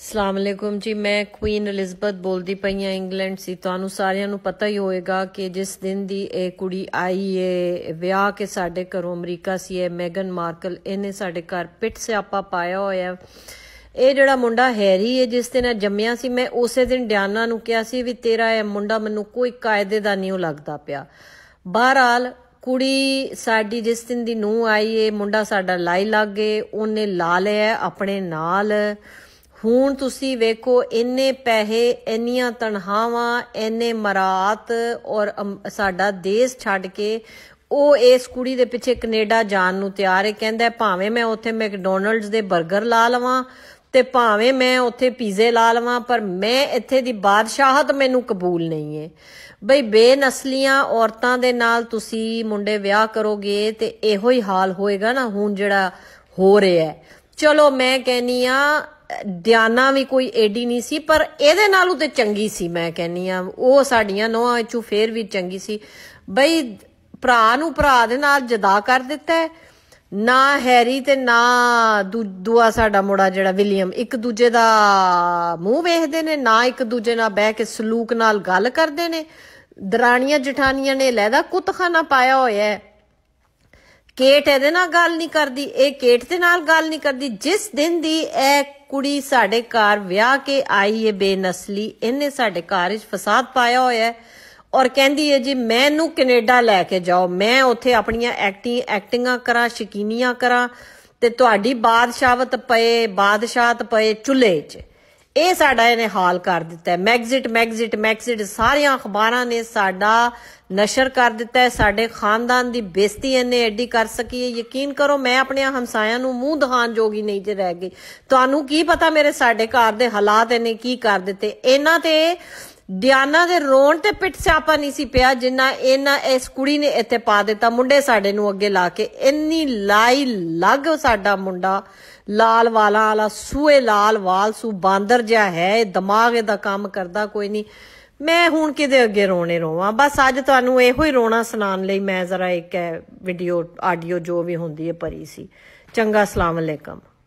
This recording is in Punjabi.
ਸਲਾਮ ਅਲੈਕੁਮ ਜੀ ਮੈਂ ਕੁਈਨ ਐਲਿਜ਼ਬਥ ਬੋਲਦੀ ਪਈ ਆ ਇੰਗਲੈਂਡ ਸੀ ਤੁਹਾਨੂੰ ਸਾਰਿਆਂ ਨੂੰ ਪਤਾ ਹੀ ਹੋਵੇਗਾ ਕਿ ਜਿਸ ਦਿਨ ਦੀ ਇਹ ਕੁੜੀ ਆਈ ਏ ਵਿਆਹ ਕੇ ਸਾਡੇ ਘਰੋਂ ਅਮਰੀਕਾ ਸੀ ਇਹ ਮੈਗਨ ਮਾਰਕਲ ਇਹਨੇ ਸਾਡੇ ਘਰ ਪਿੱਟ ਸਿਆਪਾ ਪਾਇਆ ਹੋਇਆ ਇਹ ਜਿਹੜਾ ਮੁੰਡਾ ਹੈਰੀ ਹੈ ਜਿਸ ਦਿਨ ਜੰਮਿਆ ਸੀ ਮੈਂ ਉਸੇ ਦਿਨ ਡਿਆਨਾ ਨੂੰ ਕਿਹਾ ਸੀ ਵੀ ਤੇਰਾ ਇਹ ਮੁੰਡਾ ਮੈਨੂੰ ਕੋਈ ਕਾਇਦੇ ਦਾ ਨਹੀਂ ਲੱਗਦਾ ਪਿਆ ਬਹਰਾਲ ਕੁੜੀ ਸਾਡੀ ਜਿਸ ਦਿਨ ਦੀ ਨੂੰ ਆਈ ਏ ਮੁੰਡਾ ਸਾਡਾ ਲਾਈ ਲੱਗੇ ਉਹਨੇ ਲਾ ਲਿਆ ਆਪਣੇ ਨਾਲ ਹੁਣ ਤੁਸੀਂ ਵੇਖੋ ਇੰਨੇ ਪੈਸੇ ਇੰਨੀਆਂ ਤਨਖਾਹਾਂ ਇੰਨੇ ਮਰਾਤ ਔਰ ਸਾਡਾ ਦੇਸ਼ ਛੱਡ ਕੇ ਉਹ ਇਸ ਕੁੜੀ ਦੇ ਪਿੱਛੇ ਕੈਨੇਡਾ ਜਾਣ ਨੂੰ ਤਿਆਰ ਹੈ ਕਹਿੰਦਾ ਭਾਵੇਂ ਮੈਂ ਉੱਥੇ ਮੈਕਡੋਨਲਡਸ ਦੇ 버ਗਰ ਲਾ ਲਵਾਂ ਤੇ ਭਾਵੇਂ ਮੈਂ ਉੱਥੇ ਪੀਜ਼ੇ ਲਾ ਲਵਾਂ ਪਰ ਮੈਂ ਇੱਥੇ ਦੀ ਬਾਦਸ਼ਾਹਤ ਮੈਨੂੰ ਕਬੂਲ ਨਹੀਂ ਹੈ ਬਈ ਬੇਨਸਲੀਆਂ ਔਰਤਾਂ ਦੇ ਨਾਲ ਤੁਸੀਂ ਮੁੰਡੇ ਵਿਆਹ ਕਰੋਗੇ ਤੇ ਇਹੋ ਹੀ ਹਾਲ ਹੋਏਗਾ ਨਾ ਹੁਣ ਜਿਹੜਾ ਹੋ ਰਿਹਾ ਚਲੋ ਮੈਂ ਕਹਿੰਨੀ ਆ ਦਿਆਨਾ ਵੀ ਕੋਈ ਏਡੀ ਨਹੀਂ ਸੀ ਪਰ ਇਹਦੇ ਨਾਲੋਂ ਤੇ ਚੰਗੀ ਸੀ ਮੈਂ ਕਹਿੰਨੀ ਆ ਉਹ ਸਾਡੀਆਂ ਨੋਹਾਂ ਚੋਂ ਫੇਰ ਵੀ ਚੰਗੀ ਸੀ ਬਈ ਭਰਾ ਨੂੰ ਭਰਾ ਦੇ ਨਾਲ ਜਦਾ ਕਰ ਦਿੱਤਾ ਨਾ ਹੈਰੀ ਤੇ ਨਾ ਦੂਆ ਸਾਡਾ ਮੋੜਾ ਜਿਹੜਾ ਵਿਲੀਅਮ ਇੱਕ ਦੂਜੇ ਦਾ ਮੂੰਹ ਵੇਖਦੇ ਨੇ ਨਾ ਇੱਕ ਦੂਜੇ ਨਾਲ ਬਹਿ ਕੇ ਸਲੂਕ ਨਾਲ ਗੱਲ ਕਰਦੇ ਨੇ ਦਰਾਣੀਆਂ ਜਠਾਨੀਆਂ ਨੇ ਲੈਦਾ ਕੁੱਤਖਾਨਾ ਪਾਇਆ ਹੋਇਆ ਹੈ ਕੇਟ ਇਹਦੇ ਨਾਲ ਗੱਲ ਨਹੀਂ ਕਰਦੀ ਇਹ ਕੇਟ ਦੇ ਨਾਲ ਗੱਲ ਨਹੀਂ ਕਰਦੀ ਜਿਸ ਦਿਨ ਦੀ ਇਹ ਕੁੜੀ ਸਾਡੇ ਘਰ ਵਿਆਹ ਕੇ ਆਈ ਏ ਬੇਨਸਲੀ ਇਹਨੇ ਸਾਡੇ ਘਰ ਵਿੱਚ ਫਸਾਦ ਪਾਇਆ ਹੋਇਆ ਔਰ ਕਹਿੰਦੀ ਏ ਜੀ ਮੈਨੂੰ ਕੈਨੇਡਾ ਲੈ ਕੇ ਜਾਓ ਮੈਂ ਉੱਥੇ ਆਪਣੀਆਂ ਐਕਟਿੰਗ ਐਕਟਿੰਗਾਂ ਕਰਾਂ ਸ਼ਕੀਨੀਆਂ ਕਰਾਂ ਤੇ ਤੁਹਾਡੀ ਬਾਦਸ਼ਾਹਤ ਪਏ ਬਾਦਸ਼ਾਹਤ ਪਏ ਚੁੱਲ੍ਹੇ 'ਚ ਇਹ ਸਾਡਾ ਇਹਨੇ ਹਾਲ ਕਰ ਦਿੱਤਾ ਹੈ ਮੈਗਜ਼ਿਟ ਮੈਗਜ਼ਿਟ ਮੈਗਜ਼ਿਟ ਸਾਰੀਆਂ ਅਖਬਾਰਾਂ ਨੇ ਸਾਡਾ ਨਸ਼ਰ ਕਰ ਦਿੱਤਾ ਹੈ ਸਾਡੇ ਖਾਨਦਾਨ ਦੀ ਬੇਇੱਜ਼ਤੀ ਇਹਨੇ ਐਡੀ ਕਰ ਸਕੀ ਹੈ ਯਕੀਨ ਕਰੋ ਮੈਂ ਆਪਣੇ ਹਮਸਾਇਆਂ ਨੂੰ ਮੂੰਹ ਦਹਾਨ ਜੋਗੀ ਨਹੀਂ ਤੇ ਰਹਿ ਗਈ ਤੁਹਾਨੂੰ ਕੀ ਪਤਾ ਮੇਰੇ ਸਾਡੇ ਘਰ ਦੇ ਹਾਲਾਤ ਇਹਨੇ ਕੀ ਕਰ ਦਿੱਤੇ ਇਹਨਾਂ ਤੇ ਦਿਆਨਾ ਦੇ ਰੋਣ ਤੇ ਪਿੱਟ ਸਿਆਪਾ ਨਹੀਂ ਸੀ ਪਿਆ ਜਿੰਨਾ ਇਹਨਾਂ ਇਸ ਕੁੜੀ ਨੇ ਇੱਥੇ ਪਾ ਦਿੱਤਾ ਮੁੰਡੇ ਸਾਡੇ ਨੂੰ ਅੱਗੇ ਲਾ ਕੇ ਇੰਨੀ ਲਾਈ ਲੱਗ ਸਾਡਾ ਮੁੰਡਾ ਲਾਲ ਵਾਲਾਂ ਵਾਲਾ ਸੂਏ ਲਾਲ ਵਾਲ ਸੂ ਬਾਂਦਰ ਜਿਹਾ ਹੈ ਇਹ ਦਿਮਾਗ ਇਹਦਾ ਕੰਮ ਕਰਦਾ ਕੋਈ ਨਹੀਂ ਮੈਂ ਹੁਣ ਕਿਦੇ ਅੱਗੇ ਰੋਣੇ ਰੋਵਾਂ ਬਸ ਅੱਜ ਤੁਹਾਨੂੰ ਇਹੋ ਹੀ ਰੋਣਾ ਸੁਣਾਉਣ ਲਈ ਮੈਂ ਜ਼ਰਾ ਇੱਕ ਵੀਡੀਓ ਆਡੀਓ ਜੋ ਵੀ ਹੁੰਦੀ ਹੈ ਭਰੀ ਸੀ ਚੰਗਾ ਅਸਲਾਮ ਅਲੈਕਮ